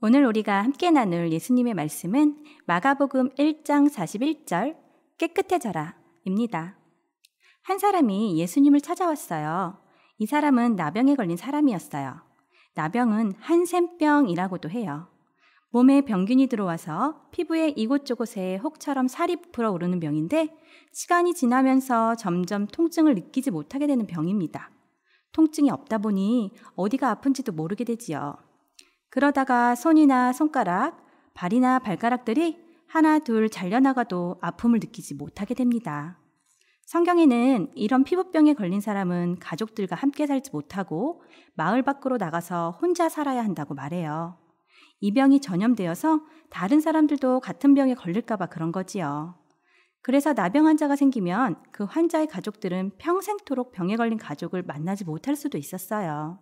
오늘 우리가 함께 나눌 예수님의 말씀은 마가복음 1장 41절 깨끗해져라 입니다. 한 사람이 예수님을 찾아왔어요. 이 사람은 나병에 걸린 사람이었어요. 나병은 한샘병이라고도 해요. 몸에 병균이 들어와서 피부에 이곳저곳에 혹처럼 살이 부풀어 오르는 병인데 시간이 지나면서 점점 통증을 느끼지 못하게 되는 병입니다. 통증이 없다 보니 어디가 아픈지도 모르게 되지요. 그러다가 손이나 손가락, 발이나 발가락들이 하나 둘 잘려나가도 아픔을 느끼지 못하게 됩니다. 성경에는 이런 피부병에 걸린 사람은 가족들과 함께 살지 못하고 마을 밖으로 나가서 혼자 살아야 한다고 말해요. 이 병이 전염되어서 다른 사람들도 같은 병에 걸릴까봐 그런 거지요. 그래서 나병 환자가 생기면 그 환자의 가족들은 평생토록 병에 걸린 가족을 만나지 못할 수도 있었어요.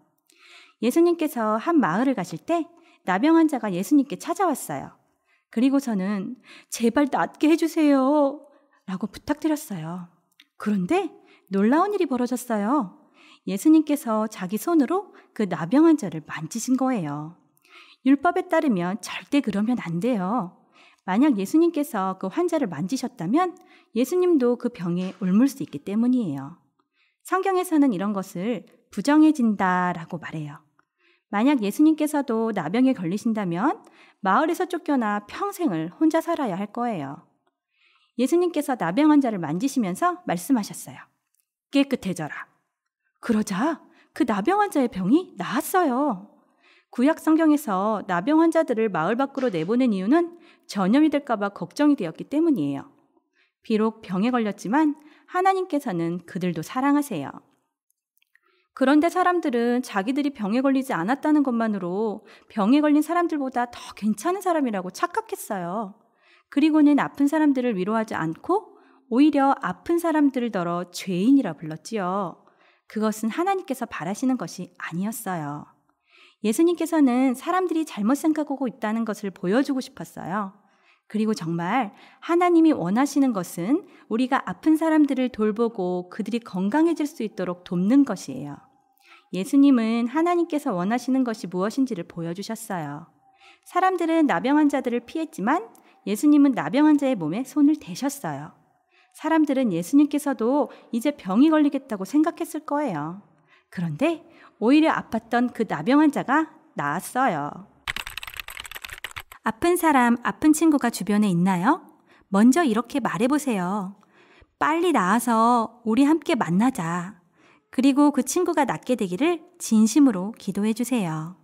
예수님께서 한 마을을 가실 때 나병 환자가 예수님께 찾아왔어요. 그리고서는 제발 낫게 해주세요. 라고 부탁드렸어요. 그런데 놀라운 일이 벌어졌어요. 예수님께서 자기 손으로 그 나병 환자를 만지신 거예요. 율법에 따르면 절대 그러면 안 돼요. 만약 예수님께서 그 환자를 만지셨다면 예수님도 그 병에 옮을 수 있기 때문이에요. 성경에서는 이런 것을 부정해진다라고 말해요. 만약 예수님께서도 나병에 걸리신다면 마을에서 쫓겨나 평생을 혼자 살아야 할 거예요. 예수님께서 나병 환자를 만지시면서 말씀하셨어요. 깨끗해져라. 그러자 그 나병 환자의 병이 나았어요. 구약 성경에서 나병 환자들을 마을 밖으로 내보낸 이유는 전염이 될까봐 걱정이 되었기 때문이에요. 비록 병에 걸렸지만 하나님께서는 그들도 사랑하세요. 그런데 사람들은 자기들이 병에 걸리지 않았다는 것만으로 병에 걸린 사람들보다 더 괜찮은 사람이라고 착각했어요. 그리고는 아픈 사람들을 위로하지 않고 오히려 아픈 사람들을 덜어 죄인이라 불렀지요. 그것은 하나님께서 바라시는 것이 아니었어요. 예수님께서는 사람들이 잘못 생각하고 있다는 것을 보여주고 싶었어요. 그리고 정말 하나님이 원하시는 것은 우리가 아픈 사람들을 돌보고 그들이 건강해질 수 있도록 돕는 것이에요. 예수님은 하나님께서 원하시는 것이 무엇인지를 보여주셨어요. 사람들은 나병 환자들을 피했지만 예수님은 나병 환자의 몸에 손을 대셨어요. 사람들은 예수님께서도 이제 병이 걸리겠다고 생각했을 거예요. 그런데 오히려 아팠던 그 나병 환자가 나았어요. 아픈 사람, 아픈 친구가 주변에 있나요? 먼저 이렇게 말해보세요. 빨리 나와서 우리 함께 만나자. 그리고 그 친구가 낫게 되기를 진심으로 기도해주세요.